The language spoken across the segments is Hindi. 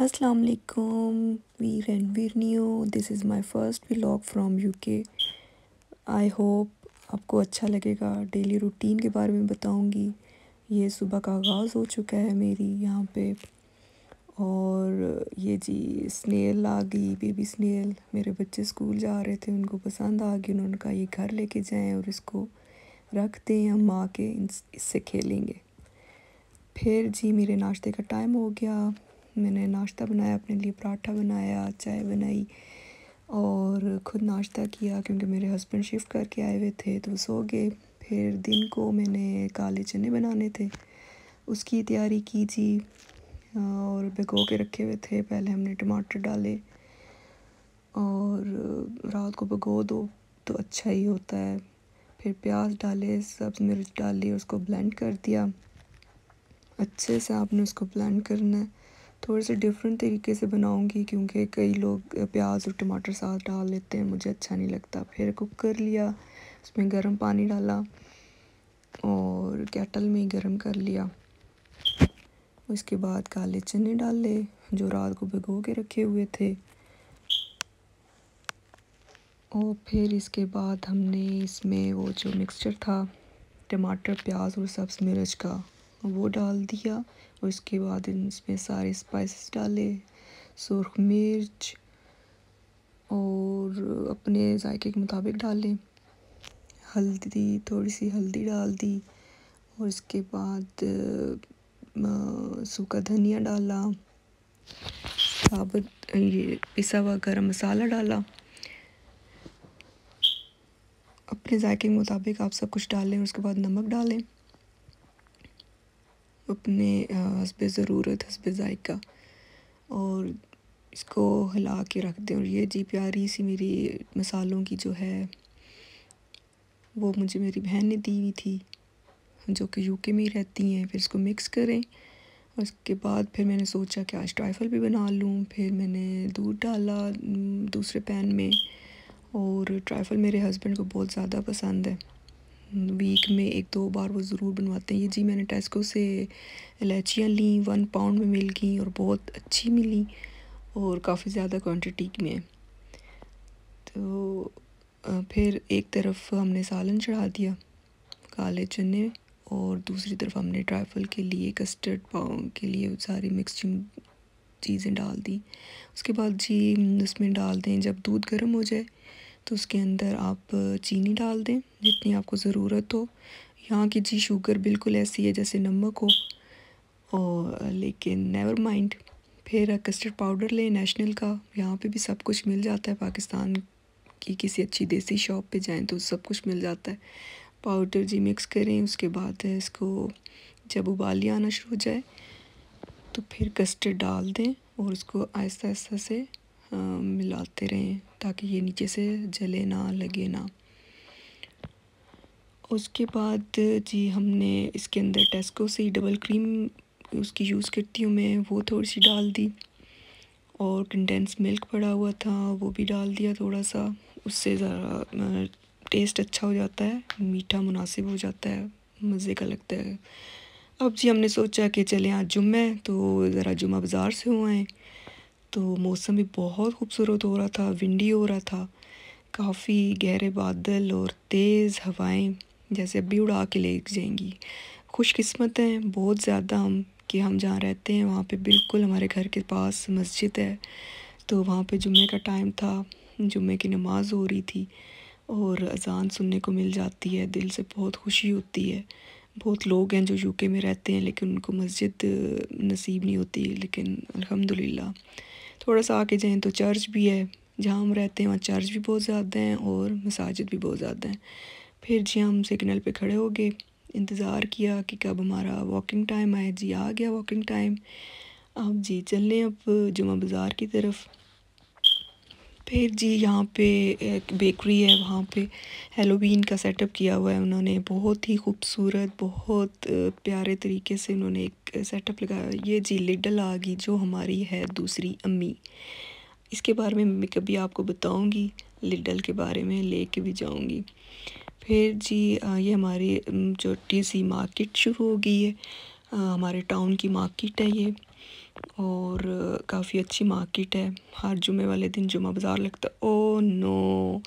अस्सलाम वालेकुम वी Ranveer new this is my first vlog from UK I hope आपको अच्छा लगेगा डेली रूटीन के बारे में बताऊंगी ये सुबह का आगाज़ हो चुका है मेरी यहाँ पे और ये जी स्नेल आ गई बेबी स्नेल मेरे बच्चे स्कूल जा रहे थे उनको पसंद आ गई उन्होंने कहा ये घर लेके जाएं और इसको रख दें हम माँ के इससे खेलेंगे फिर जी मेरे नाश्ते का टाइम हो गया मैंने नाश्ता बनाया अपने लिए पराठा बनाया चाय बनाई और ख़ुद नाश्ता किया क्योंकि मेरे हस्बैंड शिफ्ट करके आए हुए थे तो सो गए फिर दिन को मैंने काले चने बनाने थे उसकी तैयारी की जी और भिगो के रखे हुए थे पहले हमने टमाटर डाले और रात को भिगो दो तो अच्छा ही होता है फिर प्याज डाले सब्ज़ मिर्च डाली उसको ब्लेंड कर दिया अच्छे से आपने उसको ब्लेंड करना है थोड़े से डिफरेंट तरीके से बनाऊंगी क्योंकि कई लोग प्याज और टमाटर साथ डाल लेते हैं मुझे अच्छा नहीं लगता फिर कुक कर लिया उसमें गर्म पानी डाला और कैटल में ही गर्म कर लिया उसके बाद काले चने डाले जो रात को भिगो के रखे हुए थे और फिर इसके बाद हमने इसमें वो जो मिक्सचर था टमाटर प्याज और सब्स मिर्च का वो डाल दिया और इसके बाद इसमें सारे स्पाइसेस डाले सुरख मिर्च और अपने जायके के मुताबिक डालें हल्दी थोड़ी सी हल्दी डाल दी और इसके बाद सूखा धनिया डाला साबुत ये पिसा हुआ गर्म मसाला डाला अपने जायके के मुताबिक आप सब कुछ डाल लें उसके बाद नमक डालें अपने हसब ज़रूरत हसब जायका और इसको हिला के रख दें और ये जी प्यारी सी मेरी मसालों की जो है वो मुझे मेरी बहन ने दी हुई थी जो कि यूके में ही रहती हैं फिर इसको मिक्स करें उसके बाद फिर मैंने सोचा कि आज ट्राइफल भी बना लूँ फिर मैंने दूध डाला दूसरे पैन में और ट्राइफल मेरे हस्बैंड को बहुत ज़्यादा पसंद है वीक में एक दो बार वो ज़रूर बनवाते हैं ये जी मैंने टेस्को से इलायचियाँ ली वन पाउंड में मिल गई और बहुत अच्छी मिली और काफ़ी ज़्यादा क्वांटिटी में तो फिर एक तरफ हमने सालन चढ़ा दिया काले चने और दूसरी तरफ हमने ट्राइफल के लिए कस्टर्ड पाव के लिए सारी मिक्सिंग चीज़ें डाल दी उसके बाद जी उसमें डाल दें जब दूध गर्म हो जाए तो उसके अंदर आप चीनी डाल दें जितनी आपको ज़रूरत हो यहाँ की जी शुगर बिल्कुल ऐसी है जैसे नमक हो और लेकिन नेवर माइंड फिर कस्टर्ड पाउडर लें नेशनल का यहाँ पे भी सब कुछ मिल जाता है पाकिस्तान की किसी अच्छी देसी शॉप पे जाएं तो सब कुछ मिल जाता है पाउडर जी मिक्स करें उसके बाद इसको जब उबालिया आना शुरू हो जाए तो फिर कस्टर्ड डाल दें और उसको आहिस्ता आहिस्ता से मिलाते रहें ताकि ये नीचे से जले ना लगे ना उसके बाद जी हमने इसके अंदर टेस्को से डबल क्रीम उसकी यूज़ करती हूँ मैं वो थोड़ी सी डाल दी और कंडेंस मिल्क पड़ा हुआ था वो भी डाल दिया थोड़ा सा उससे ज़रा टेस्ट अच्छा हो जाता है मीठा मुनासिब हो जाता है मज़े का लगता है अब जी हमने सोचा कि चले आज जुम्मे तो ज़रा जुम्मा बाज़ार से हुआ है तो मौसम भी बहुत खूबसूरत हो रहा था विंडी हो रहा था काफ़ी गहरे बादल और तेज़ हवाएं जैसे अभी उड़ा के ले जाएंगी खुशकस्मत हैं बहुत ज़्यादा हम कि हम जहाँ रहते हैं वहाँ पे बिल्कुल हमारे घर के पास मस्जिद है तो वहाँ पे जुम्मे का टाइम था जुम्मे की नमाज़ हो रही थी और अजान सुनने को मिल जाती है दिल से बहुत खुशी होती है बहुत लोग हैं जो यूके में रहते हैं लेकिन उनको मस्जिद नसीब नहीं होती लेकिन अल्हम्दुलिल्लाह थोड़ा सा आके जाएँ तो चर्च भी है जहाँ हम रहते हैं वहाँ चर्च भी बहुत ज़्यादा हैं और मसाजिद भी बहुत ज़्यादा हैं फिर जी हम सिग्नल पे खड़े हो गए इंतज़ार किया कि कब हमारा वॉकिंग टाइम आए जी आ गया वॉकिंग टाइम अब जी चल रहे अब जुमा बाज़ार की तरफ फिर जी यहाँ पे एक बेकरी है वहाँ पे हेलोवीन का सेटअप किया हुआ है उन्होंने बहुत ही खूबसूरत बहुत प्यारे तरीके से उन्होंने एक सेटअप लगाया ये जी लिडल आ गई जो हमारी है दूसरी अम्मी इसके बारे में मैं कभी आपको बताऊंगी लिडल के बारे में ले कर भी जाऊंगी फिर जी ये हमारी जो टीसी मार्केट शुरू हो गई है हमारे टाउन की मार्केट है ये और काफ़ी अच्छी मार्केट है हर जुमे वाले दिन जुमा बाज़ार लगता ओ नो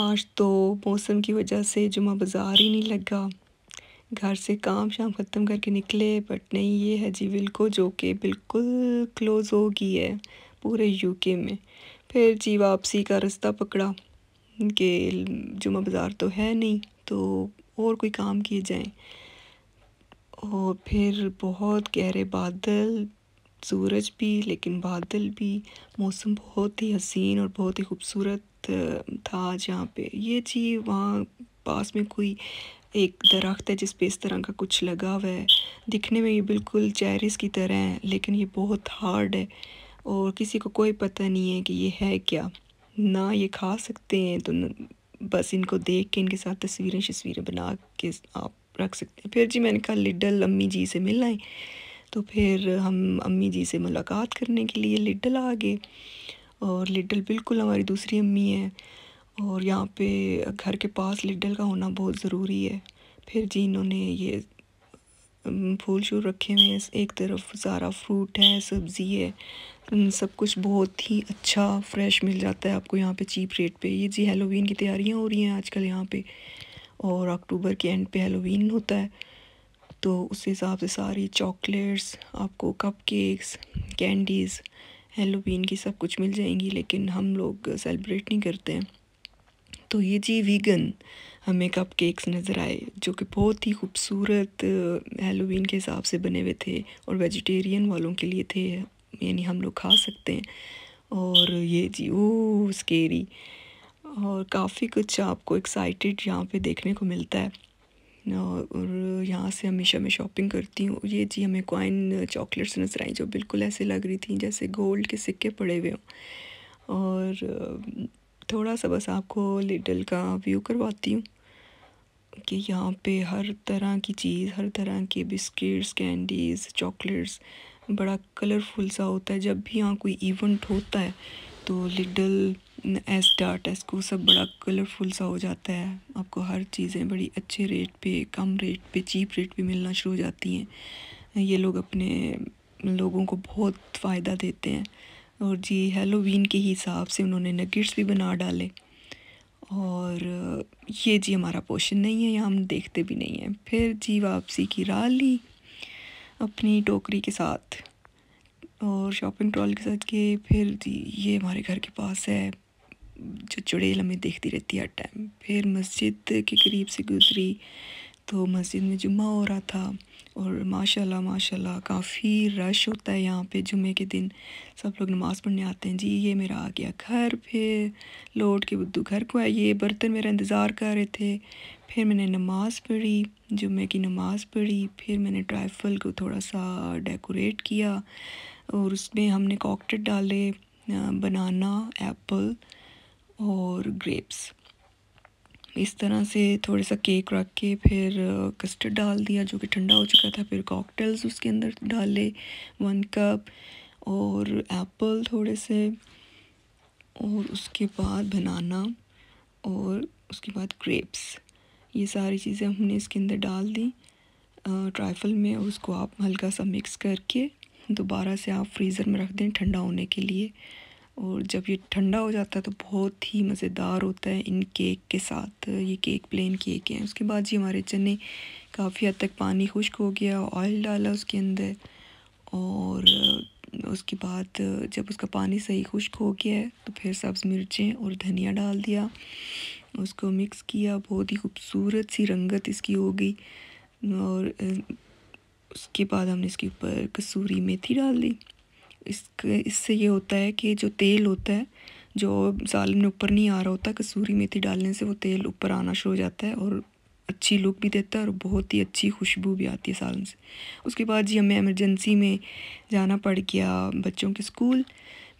आज तो मौसम की वजह से जुमा बाज़ार ही नहीं लगा घर से काम शाम ख़त्म करके निकले बट नहीं ये है जी को जो कि बिल्कुल क्लोज़ हो गई है पूरे यूके में फिर जी वापसी का रास्ता पकड़ा कि जुमा बाज़ार तो है नहीं तो और कोई काम किए जाए और फिर बहुत गहरे बादल सूरज भी लेकिन बादल भी मौसम बहुत ही हसीन और बहुत ही खूबसूरत था जहाँ पे ये जी वहाँ पास में कोई एक दरख्त है जिस पे इस तरह का कुछ लगा हुआ है दिखने में ये बिल्कुल चेरिस की तरह है लेकिन ये बहुत हार्ड है और किसी को कोई पता नहीं है कि ये है क्या ना ये खा सकते हैं तो बस इनको देख के इनके साथ तस्वीरें शस्वीरें बना के आप रख सकते हैं फिर जी मैंने कहा लिडल अम्मी जी से मिलना है तो फिर हम अम्मी जी से मुलाकात करने के लिए लिडल आ गए और लिडल बिल्कुल हमारी दूसरी अम्मी है और यहाँ पे घर के पास लिडल का होना बहुत ज़रूरी है फिर जी इन्होंने ये फूल शूल रखे हुए हैं एक तरफ सारा फ्रूट है सब्ज़ी है सब कुछ बहुत ही अच्छा फ्रेश मिल जाता है आपको यहाँ पे चीप रेट पे ये जी हेलोवीन की तैयारियाँ हो रही हैं आजकल यहाँ पे और अक्टूबर के एंड पे हेलोवीन होता है तो उस हिसाब से सारी चॉकलेट्स आपको कप केक्स कैंडीज़ हेलोवीन की सब कुछ मिल जाएंगी लेकिन हम लोग सेलिब्रेट नहीं करते हैं तो ये जी वीगन हमें कप केक्स नज़र आए जो कि बहुत ही खूबसूरत हेलोवीन के हिसाब से बने हुए थे और वेजिटेरियन वालों के लिए थे यानी हम लोग खा सकते हैं और ये जी ओ स्केरी और काफ़ी कुछ आपको एक्साइटेड यहाँ पे देखने को मिलता है और यहाँ से हमेशा मैं शॉपिंग करती हूँ ये जी हमें कॉइन चॉकलेट्स नज़र आई जो बिल्कुल ऐसे लग रही थी जैसे गोल्ड के सिक्के पड़े हुए हों और थोड़ा सा बस आपको लिटल का व्यू करवाती हूँ कि यहाँ पे हर तरह की चीज़ हर तरह के बिस्किट्स कैंडीज़ चॉकलेट्स बड़ा कलरफुल सा होता है जब भी यहाँ कोई इवेंट होता है तो लिडल एस डाट एस को सब बड़ा कलरफुल सा हो जाता है आपको हर चीज़ें बड़ी अच्छे रेट पे कम रेट पे चीप रेट पे मिलना शुरू हो जाती हैं ये लोग अपने लोगों को बहुत फ़ायदा देते हैं और जी हेलोवीन के हिसाब से उन्होंने नगेट्स भी बना डाले और ये जी हमारा पोशन नहीं है या हम देखते भी नहीं हैं फिर जी वापसी की राह ली अपनी टोकरी के साथ और शॉपिंग ट्रॉल के साथ गए फिर ये हमारे घर के पास है जो चुड़ैल हमें देखती रहती है हर टाइम फिर मस्जिद के करीब से गुजरी तो मस्जिद में जुम्मा हो रहा था और माशाल्लाह माशाल्लाह काफ़ी रश होता है यहाँ पे जुमे के दिन सब लोग नमाज़ पढ़ने आते हैं जी ये मेरा आ गया घर फिर लौट के बुद्धू घर को आए ये बर्तन मेरा इंतज़ार कर रहे थे फिर मैंने नमाज़ पढ़ी जुम्मे की नमाज़ पढ़ी फिर मैंने ट्राइफल को थोड़ा सा डेकोरेट किया और उसमें हमने कॉकटेट डाले बनाना एप्पल और ग्रेप्स इस तरह से थोड़ा सा केक रख के फिर कस्टर्ड डाल दिया जो कि ठंडा हो चुका था फिर कॉकटेल्स उसके अंदर डाले वन कप और एप्पल थोड़े से और उसके बाद बनाना और उसके बाद ग्रेप्स ये सारी चीज़ें हमने इसके अंदर डाल दी ट्राइफल में उसको आप हल्का सा मिक्स करके दोबारा से आप फ्रीज़र में रख दें ठंडा होने के लिए और जब ये ठंडा हो जाता है तो बहुत ही मज़ेदार होता है इन केक के साथ ये केक प्लेन केक हैं उसके बाद जी हमारे चने काफ़ी हद तक पानी खुश्क हो गया ऑयल डाला उसके अंदर और उसके बाद जब उसका पानी सही खुश्क हो गया है तो फिर सब्ज़ मिर्चें और धनिया डाल दिया उसको मिक्स किया बहुत ही खूबसूरत सी रंगत इसकी हो गई और उसके बाद हमने इसके ऊपर कसूरी मेथी डाल दी इसके इससे ये होता है कि जो तेल होता है जो जालम में ऊपर नहीं आ रहा होता कसूरी मेथी डालने से वो तेल ऊपर आना शुरू हो जाता है और अच्छी लुक भी देता है और बहुत ही अच्छी खुशबू भी आती है सालन से उसके बाद जी हमें एमरजेंसी में जाना पड़ गया बच्चों के स्कूल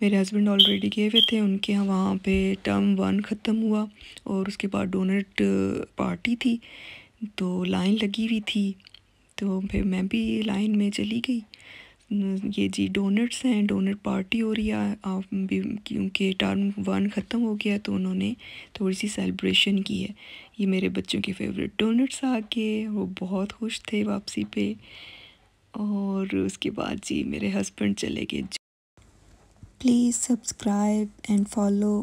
मेरे हस्बैंड ऑलरेडी गए हुए थे उनके यहाँ वहाँ पे टर्म वन ख़त्म हुआ और उसके बाद डोनट पार्टी थी तो लाइन लगी हुई थी तो फिर मैं भी लाइन में चली गई ये जी डोनट्स हैं डोनट पार्टी हो रही है आप भी क्योंकि टर्म वन ख़त्म हो गया तो उन्होंने थोड़ी सी सेलिब्रेशन की है ये मेरे बच्चों के फेवरेट डोनट्स आके वो बहुत खुश थे वापसी पे और उसके बाद जी मेरे हस्बैंड चले गए प्लीज़ सब्सक्राइब एंड फॉलो